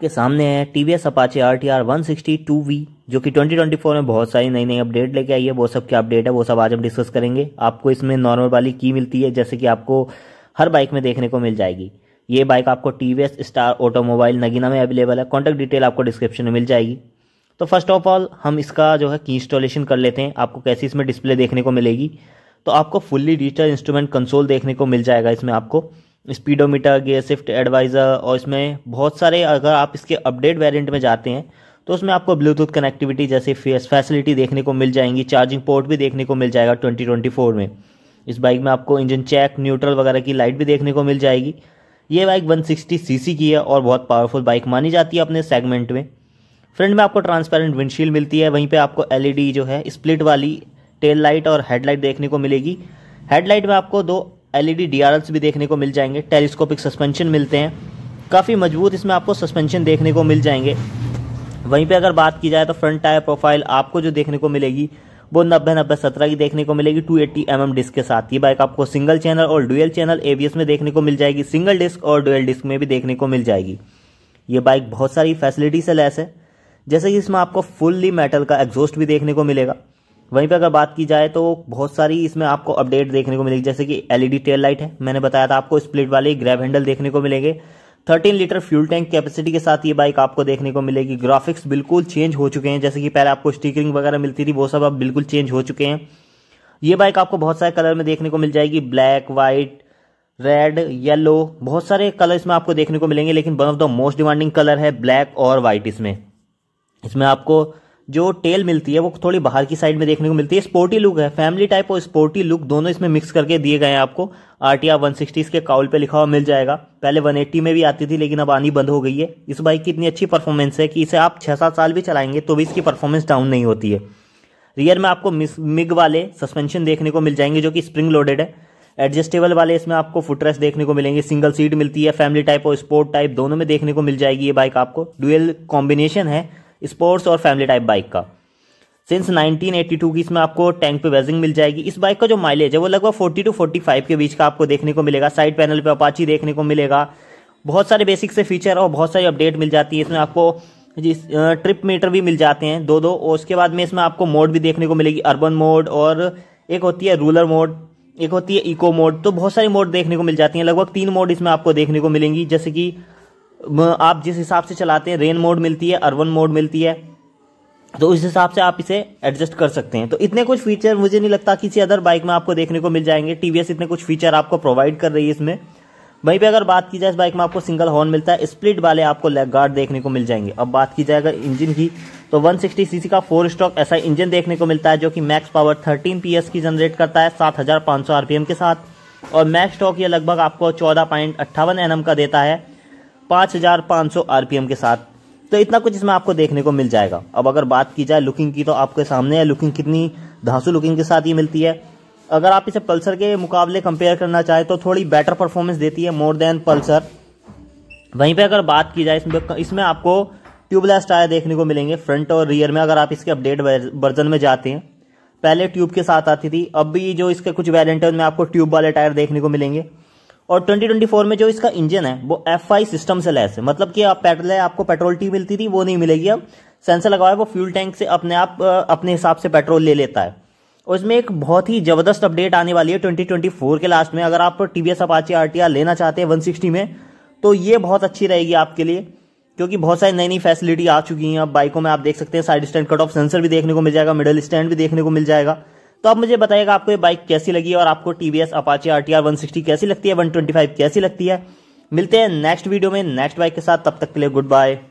आपके सामने है T V S Apache R T R one sixty two V जो कि 2024 में बहुत सारी नई नई अपडेट लेके आई है वो सब क्या अपडेट है वो सब आज हम डिस्कस करेंगे आपको इसमें नॉर्मल वाली की मिलती है जैसे कि आपको हर बाइक में देखने को मिल जाएगी ये बाइक आपको T V S star automobile Nagina में अवेलेबल है कॉन्टैक्ट डिटेल आपको डिस्क्रिप्शन में मिल जाएगी तो फर्स्ट ऑफ ऑल हम इसका जो है की इंस्टॉलेशन कर लेते हैं आपको कैसी इसमें डिस्प्ले देखने को मिलेगी तो आपको फुल्ली डिजिटल इंस्ट्रूमेंट कंसोल देखने को मिल जाएगा इसमें आपको स्पीडोमीटर गियर शिफ्ट एडवाइज़र और इसमें बहुत सारे अगर आप इसके अपडेट वेरियंट में जाते हैं तो उसमें आपको ब्लूटूथ कनेक्टिविटी जैसे फैसिलिटी देखने को मिल जाएंगी चार्जिंग पोर्ट भी देखने को मिल जाएगा 2024 में इस बाइक में आपको इंजन चेक न्यूट्रल वगैरह की लाइट भी देखने को मिल जाएगी ये बाइक 160 सीसी की है और बहुत पावरफुल बाइक मानी जाती है अपने सेगमेंट में फ्रंट में आपको ट्रांसपेरेंट विंडशील्ड मिलती है वहीं पर आपको डी e जो है स्प्लिट वाली टेल लाइट और हेडलाइट देखने को मिलेगी हेडलाइट में आपको दो एलईडी डीआरएल्स भी देखने को मिल जाएंगे टेलीस्कोपिक सस्पेंशन मिलते हैं काफ़ी मजबूत इसमें आपको सस्पेंशन देखने को मिल जाएंगे वहीं पे अगर बात की जाए तो फ्रंट टायर प्रोफाइल आपको जो देखने को मिलेगी वो नब्बे नब्बे सत्रह की देखने को मिलेगी two eighty M M disc के साथ ये बाइक आपको सिंगल चैनल और डुअल चैनल ए में देखने को मिल जाएगी सिंगल डिस्क और डुअल डिस्क में भी देखने को मिल जाएगी ये बाइक बहुत सारी फैसिलिटी से लैस है जैसे कि इसमें आपको फुल्ली मेटल का एग्जॉस्ट भी देखने को मिलेगा वहीं पे अगर बात की जाए तो बहुत सारी इसमें आपको अपडेट देखने को मिलेगी जैसे कि एलईडी टेल लाइट है मैंने बताया था आपको स्प्लिट वाले ग्रैब हैंडल देखने को मिलेंगे 13 लीटर फ्यूल टैंक कैपेसिटी के साथ ये बाइक आपको देखने को मिलेगी ग्राफिक्स बिल्कुल चेंज हो चुके हैं जैसे कि पहले आपको स्टिकरिंग वगैरह मिलती थी वो सब अब बिल्कुल चेंज हो चुके हैं ये बाइक आपको बहुत सारे कलर में देखने को मिल जाएगी ब्लैक वाइट रेड येलो बहुत सारे कलर इसमें आपको देखने को मिलेंगे लेकिन one of the most demanding colour है ब्लैक और वाइट इसमें इसमें आपको जो टेल मिलती है वो थोड़ी बाहर की साइड में देखने को मिलती है स्पोर्टी लुक है फैमिली टाइप और स्पोर्टी लुक दोनों इसमें मिक्स करके दिए गए हैं आपको आर टी वन के काउल पे लिखा हुआ मिल जाएगा पहले 180 में भी आती थी लेकिन अब आनी बंद हो गई है इस बाइक की इतनी अच्छी परफॉर्मेंस है कि इसे आप छः सात साल भी चलाएंगे तो भी इसकी परफॉर्मेंस डाउन नहीं होती है रियर में आपको मिग वाले सस्पेंशन देखने को मिल जाएंगे जो कि स्प्रिंग लोडेड है एडजस्टेबल वाले इसमें आपको फुटरेस देखने को मिलेंगे सिंगल सीट मिलती है फैमिली टाइप और स्पोर्ट टाइप दोनों में देखने को मिल जाएगी ये बाइक आपको डुअल कॉम्बिनेशन है स्पोर्ट्स और फैमिली टाइप बाइक का सिंस 1982 की इसमें आपको टैंक पे वेजिंग मिल जाएगी इस बाइक का जो माइलेज है वो लगभग 40 टू 45 के बीच का आपको देखने को मिलेगा साइड पैनल पे अपाची देखने को मिलेगा बहुत सारे बेसिक से फीचर और बहुत सारी अपडेट मिल जाती है इसमें आपको जिस ट्रिप मीटर भी मिल जाते हैं दो दो और उसके बाद में इसमें आपको मोड भी देखने को मिलेगी अर्बन मोड और एक होती है रूरल मोड एक होती है इको मोड तो बहुत सारी मोड देखने को मिल जाती है लगभग तीन मोड इसमें आपको देखने को मिलेंगी जैसे कि आप जिस हिसाब से चलाते हैं रेन मोड मिलती है अर्बन मोड मिलती है तो उस हिसाब से आप इसे एडजस्ट कर सकते हैं तो इतने कुछ फीचर मुझे नहीं लगता किसी अदर बाइक में आपको देखने को मिल जाएंगे टीवीएस इतने कुछ फीचर आपको प्रोवाइड कर रही है इसमें वहीं पे अगर बात की जाए इस बाइक में आपको सिंगल हॉर्न मिलता है स्प्लिट वाले आपको लेग गार्ड देखने को मिल जाएंगे अब बात की जाए अगर इंजन की तो 160 सीसी का फोर स्टॉक ऐसा इंजन देखने को मिलता है जो कि मैक्स पावर 13 पीएस की जनरेट करता है 7500 आरपीएम के साथ और मैक्स स्टॉक ये लगभग आपको चौदह पॉइंट अट्ठावन का देता है पाँच हज़ार पाँच सौ आर के साथ तो इतना कुछ इसमें आपको देखने को मिल जाएगा अब अगर बात की जाए लुकिंग की तो आपके सामने है लुकिंग कितनी धांसू लुकिंग के साथ ही मिलती है अगर आप इसे पल्सर के मुकाबले कंपेयर करना चाहें तो थोड़ी बेटर परफॉर्मेंस देती है मोर देन पल्सर वहीं पे अगर बात की जाए इसमें इसमें आपको ट्यूबलेस टायर देखने को मिलेंगे फ्रंट और रियर में अगर आप इसके अपडेट वर्जन में जाते हैं पहले ट्यूब के साथ आती थी अब भी जो इसके कुछ वेरियंट है उनमें आपको ट्यूब वाले टायर देखने को मिलेंगे और 2024 में जो इसका इंजन है वो एफ सिस्टम से लैस है मतलब कि आप पेट्रोल है आपको पेट्रोल टी मिलती थी वो नहीं मिलेगी अब सेंसर लगाए वो फ्यूल टैंक से अपने आप अपने हिसाब से पेट्रोल ले लेता है और इसमें एक बहुत ही ज़बरदस्त अपडेट आने वाली है 2024 के लास्ट में अगर आप टी वी एस अपाची लेना चाहते हैं 160 में तो ये बहुत अच्छी रहेगी आपके लिए क्योंकि बहुत सारी नई नई फैसिलिटी आ चुकी हैं अब बाइकों में आप देख सकते हैं side stand cut off sensor भी देखने को मिल जाएगा मिडल स्टैंड भी देखने को मिल जाएगा तो आप मुझे बताइएगा आपको ये बाइक कैसी लगी और आपको TVS Apache R T R one sixty कैसी लगती है वन ट्वेंटी फाइव कैसी लगती है मिलते हैं नेक्स्ट वीडियो में नेक्स्ट बाइक के साथ तब तक के लिए गुड बाय